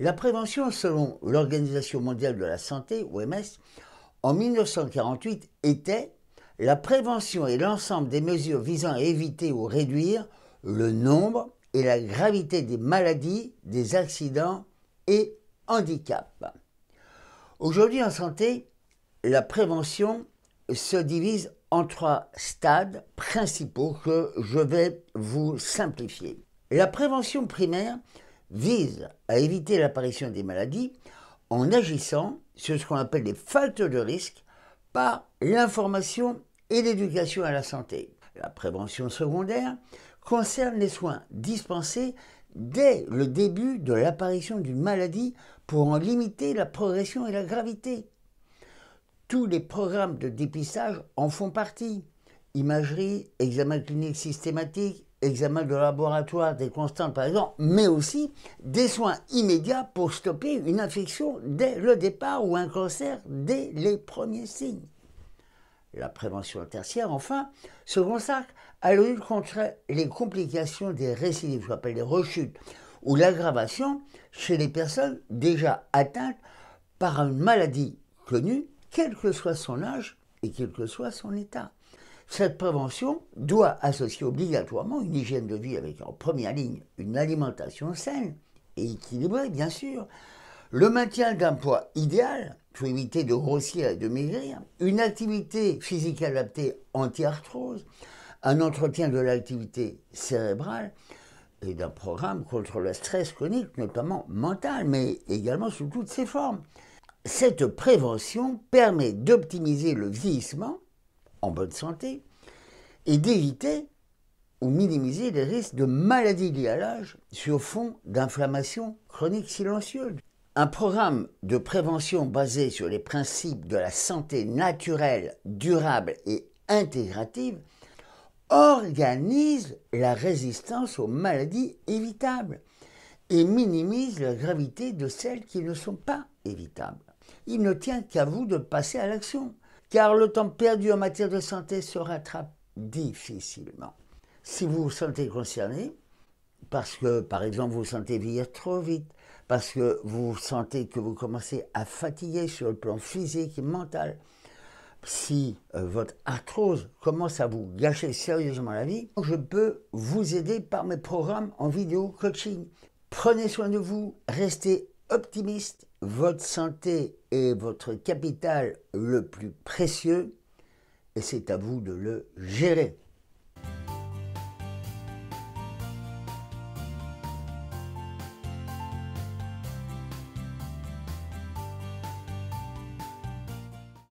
La prévention, selon l'Organisation mondiale de la santé, OMS, en 1948 était la prévention et l'ensemble des mesures visant à éviter ou réduire le nombre et la gravité des maladies, des accidents et handicaps. Aujourd'hui en santé, la prévention se divise en trois stades principaux que je vais vous simplifier. La prévention primaire vise à éviter l'apparition des maladies en agissant sur ce qu'on appelle les facteurs de risque par l'information et l'éducation à la santé. La prévention secondaire concerne les soins dispensés dès le début de l'apparition d'une maladie pour en limiter la progression et la gravité. Tous les programmes de dépistage en font partie. Imagerie, examen clinique systématique, Examen de laboratoire, des constantes par exemple, mais aussi des soins immédiats pour stopper une infection dès le départ ou un cancer dès les premiers signes. La prévention tertiaire, enfin, se consacre à la lutte contre les complications des récidives, je appelle les rechutes, ou l'aggravation chez les personnes déjà atteintes par une maladie connue, quel que soit son âge et quel que soit son état. Cette prévention doit associer obligatoirement une hygiène de vie avec en première ligne une alimentation saine et équilibrée, bien sûr, le maintien d'un poids idéal pour éviter de grossir et de maigrir, une activité physique adaptée anti-arthrose, un entretien de l'activité cérébrale et d'un programme contre le stress chronique, notamment mental, mais également sous toutes ses formes. Cette prévention permet d'optimiser le vieillissement en bonne santé et d'éviter ou minimiser les risques de maladies liées à l'âge sur fond d'inflammation chronique silencieuse. Un programme de prévention basé sur les principes de la santé naturelle, durable et intégrative organise la résistance aux maladies évitables et minimise la gravité de celles qui ne sont pas évitables. Il ne tient qu'à vous de passer à l'action car le temps perdu en matière de santé se rattrape difficilement. Si vous vous sentez concerné, parce que par exemple vous vous sentez vieillir trop vite, parce que vous sentez que vous commencez à fatiguer sur le plan physique et mental, si euh, votre arthrose commence à vous gâcher sérieusement la vie, je peux vous aider par mes programmes en vidéo coaching. Prenez soin de vous, restez optimiste votre santé est votre capital le plus précieux et c'est à vous de le gérer.